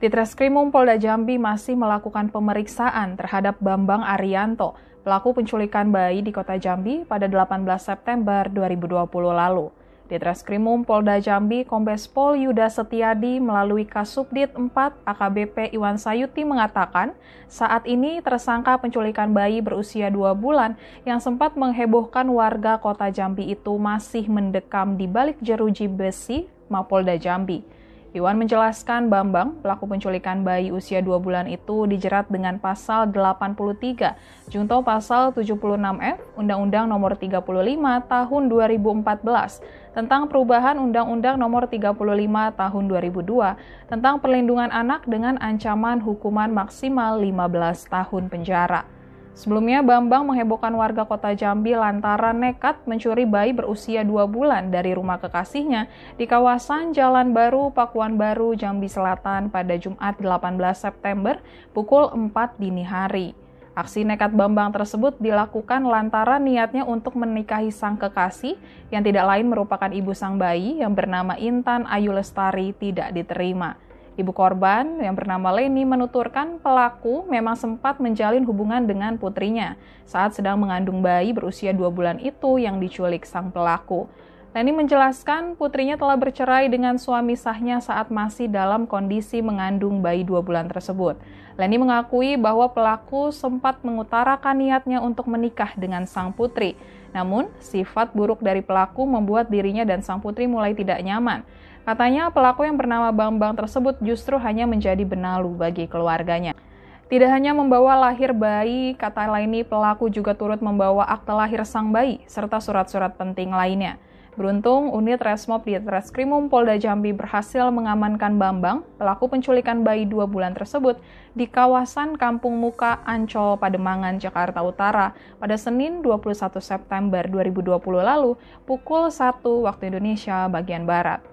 Di Treskrimum Polda Jambi masih melakukan pemeriksaan terhadap Bambang Arianto, pelaku penculikan bayi di Kota Jambi pada 18 September 2020 lalu. Di Treskrimum Polda Jambi Kombes Pol Yuda Setiadi melalui Kasubdit 4 AKBP Iwan Sayuti mengatakan, saat ini tersangka penculikan bayi berusia 2 bulan yang sempat menghebohkan warga Kota Jambi itu masih mendekam di balik jeruji besi Mapolda Jambi. Iwan menjelaskan Bambang, pelaku penculikan bayi usia 2 bulan itu dijerat dengan pasal 83 Junto pasal 76F Undang-Undang Nomor 35 Tahun 2014 tentang perubahan Undang-Undang Nomor 35 Tahun 2002 tentang perlindungan anak dengan ancaman hukuman maksimal 15 tahun penjara. Sebelumnya, Bambang menghebohkan warga kota Jambi lantaran nekat mencuri bayi berusia dua bulan dari rumah kekasihnya di kawasan Jalan Baru, Pakuan Baru, Jambi Selatan pada Jumat 18 September pukul 4 dini hari. Aksi nekat Bambang tersebut dilakukan lantaran niatnya untuk menikahi sang kekasih yang tidak lain merupakan ibu sang bayi yang bernama Intan Ayu Lestari tidak diterima. Ibu korban yang bernama Leni menuturkan pelaku memang sempat menjalin hubungan dengan putrinya saat sedang mengandung bayi berusia dua bulan itu yang diculik sang pelaku. Leni menjelaskan putrinya telah bercerai dengan suami sahnya saat masih dalam kondisi mengandung bayi dua bulan tersebut. Leni mengakui bahwa pelaku sempat mengutarakan niatnya untuk menikah dengan sang putri. Namun, sifat buruk dari pelaku membuat dirinya dan sang putri mulai tidak nyaman. Katanya pelaku yang bernama Bambang tersebut justru hanya menjadi benalu bagi keluarganya. Tidak hanya membawa lahir bayi, kata Laini pelaku juga turut membawa akte lahir sang bayi, serta surat-surat penting lainnya. Beruntung, unit Resmob di reskrimum Polda Jambi berhasil mengamankan Bambang, pelaku penculikan bayi dua bulan tersebut, di kawasan Kampung Muka, Ancol, Pademangan, Jakarta Utara pada Senin 21 September 2020 lalu pukul 1 waktu Indonesia bagian Barat.